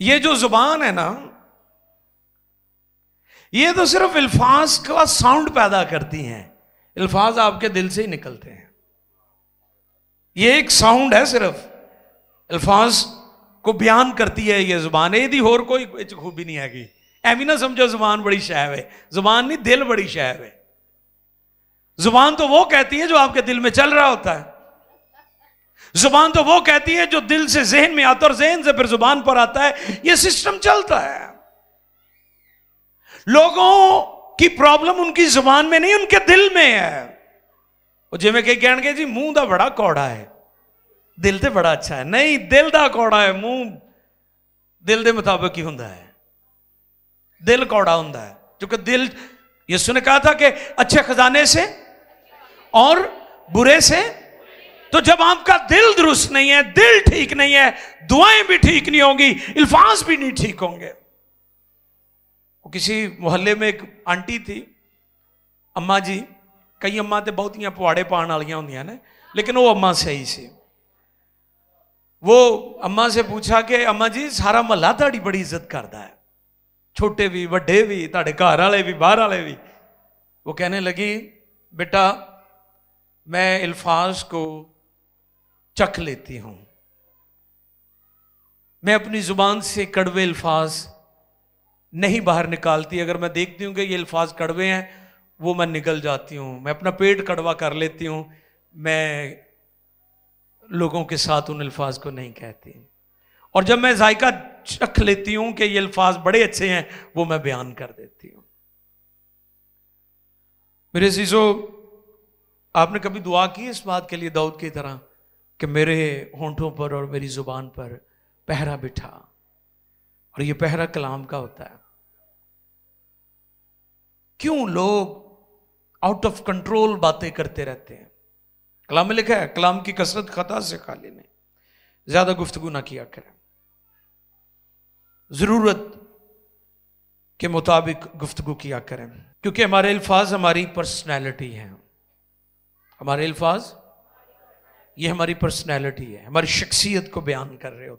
ये जो जुबान है ना ये तो सिर्फ अल्फाज का साउंड पैदा करती हैं अल्फाज आपके दिल से ही निकलते हैं ये एक साउंड है सिर्फ अल्फाज को बयान करती है ये जुबान यदि और कोई खूबी नहीं आएगी एवं ना समझो जुबान बड़ी शायब है जुबान नहीं दिल बड़ी शायब है जुबान तो वो कहती है जो आपके दिल में चल रहा होता है जुबान तो वो कहती है जो दिल से जहन में आता और जहन से फिर जुबान पर आता है ये सिस्टम चलता है लोगों की प्रॉब्लम उनकी जुबान में नहीं उनके दिल में है जिमें कई कह गए जी मुंह का बड़ा कौड़ा है दिल से बड़ा अच्छा है नहीं दिल का कौड़ा है मुंह दिल के मुताबिक ही होंगे है दिल कौड़ा होंगे है क्योंकि दिल यसु ने कहा था कि अच्छे खजाने से और बुरे से तो जब आपका दिल दुरुस्त नहीं है दिल ठीक नहीं है दुआएं भी ठीक नहीं होंगी अल्फाज भी नहीं ठीक होंगे वो किसी मोहल्ले में एक आंटी थी अम्मा जी कई अम्मा तो बहुत पुआड़े पाने वाली होंदिया ने लेकिन वो अम्मा सही से वो अम्मा से पूछा कि अम्मा जी सारा महला ताड़ी बड़ी इज्जत करता है छोटे भी व्डे भी ताे घर आए भी बहर आए भी वो कहने लगी बेटा मैं अल्फाज को चख लेती हूं मैं अपनी जुबान से कड़वे अल्फाज नहीं बाहर निकालती अगर मैं देखती हूं कि ये अल्फाज कड़वे हैं वो मैं निकल जाती हूं मैं अपना पेट कड़वा कर लेती हूं मैं लोगों के साथ उन अल्फाज को नहीं कहती और जब मैं जायका चख लेती हूं कि ये अल्फाज बड़े अच्छे हैं वो मैं बयान कर देती हूं मेरे शीशो आपने कभी दुआ की इस बात के लिए दाऊद की तरह कि मेरे होंठों पर और मेरी ज़ुबान पर पहरा बिठा और ये पहरा कलाम का होता है क्यों लोग आउट ऑफ कंट्रोल बातें करते रहते हैं कलाम में लिखा है कलाम की कसरत खता से खाली नहीं ज्यादा गुफ्तगु ना किया करें जरूरत के मुताबिक गुफ्तगु किया करें क्योंकि हमारे अल्फाज हमारी पर्सनैलिटी हैं हमारे अल्फाज ये हमारी पर्सनैलिटी है हमारी शख्सियत को बयान कर रहे होते